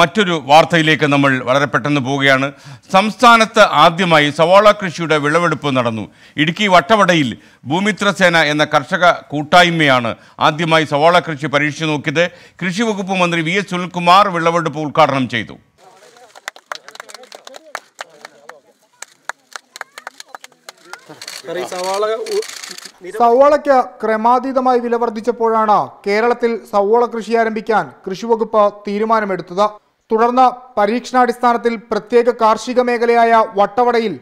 മറ്റൊരു വാർത്തയിലേക്ക് നമ്മൾ വളരെ പെട്ടെന്ന് പോവുകയാണ് സംസ്ഥാനത്ത് ആദ്യമായി സവാള കൃഷിയുടെ വിളവെടുപ്പ് നടന്നു ഇടുക്കി വട്ടവടയിൽ ഭൂമിത്രസേന എന്ന കർഷക കൂട്ടായ്മയാണ് ആദ്യമായി സവാള കൃഷി പരീക്ഷിച്ചു നോക്കിയത് കൃഷി വകുപ്പ് മന്ത്രി വി എസ് സുനിൽകുമാർ വിളവെടുപ്പ് ഉദ്ഘാടനം ചെയ്തു സവോളയ്ക്ക് ക്രമാതീതമായി വില വർദ്ധിച്ചപ്പോഴാണ് കേരളത്തിൽ സവോള കൃഷി ആരംഭിക്കാൻ കൃഷിവകുപ്പ് തീരുമാനമെടുത്തത് തുടർന്ന് പരീക്ഷണാടിസ്ഥാനത്തിൽ പ്രത്യേക കാർഷിക മേഖലയായ വട്ടവടയിൽ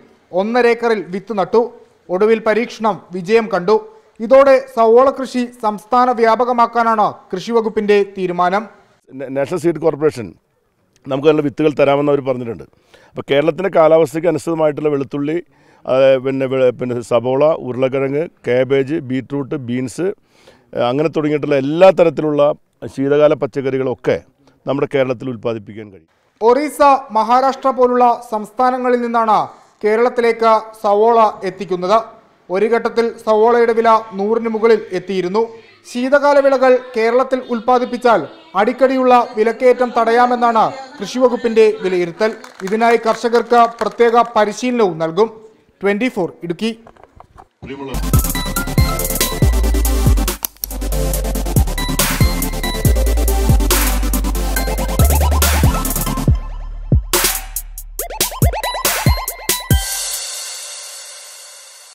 ഒന്നര ഏക്കറിൽ വിത്ത് നട്ടു ഒടുവിൽ പരീക്ഷണം വിജയം കണ്ടു ഇതോടെ സവോള കൃഷി സംസ്ഥാന വ്യാപകമാക്കാനാണ് കൃഷിവകുപ്പിന്റെ തീരുമാനം നാഷണൽ സീഡ് കോർപ്പറേഷൻ നമുക്ക് നല്ല വിത്തുകൾ തരാമെന്ന് അവർ പറഞ്ഞിട്ടുണ്ട് അപ്പോൾ കേരളത്തിൻ്റെ കാലാവസ്ഥയ്ക്ക് അനുസൃതമായിട്ടുള്ള വെളുത്തുള്ളി പിന്നെ പിന്നെ സബോള ഉരുളക്കിഴങ്ങ് കാബേജ് ബീറ്റ്റൂട്ട് ബീൻസ് അങ്ങനെ തുടങ്ങിയിട്ടുള്ള എല്ലാ തരത്തിലുള്ള ശീതകാല പച്ചക്കറികളൊക്കെ നമ്മുടെ കേരളത്തിൽ ഉൽപ്പാദിപ്പിക്കാൻ കഴിയും ഒറീസ മഹാരാഷ്ട്ര പോലുള്ള സംസ്ഥാനങ്ങളിൽ നിന്നാണ് കേരളത്തിലേക്ക് സവോള എത്തിക്കുന്നത് ഒരു ഘട്ടത്തിൽ സവോളയുടെ വില നൂറിന് മുകളിൽ എത്തിയിരുന്നു ശീതകാല വിളകൾ കേരളത്തിൽ ഉൽപ്പാദിപ്പിച്ചാൽ അടിക്കടിയുള്ള വിലക്കയറ്റം തടയാമെന്നാണ് കൃഷിവകുപ്പിന്റെ വിലയിരുത്തൽ ഇതിനായി കർഷകർക്ക് പ്രത്യേക പരിശീലനവും നൽകും ട്വന്റി ഫോർ ഇടുക്കി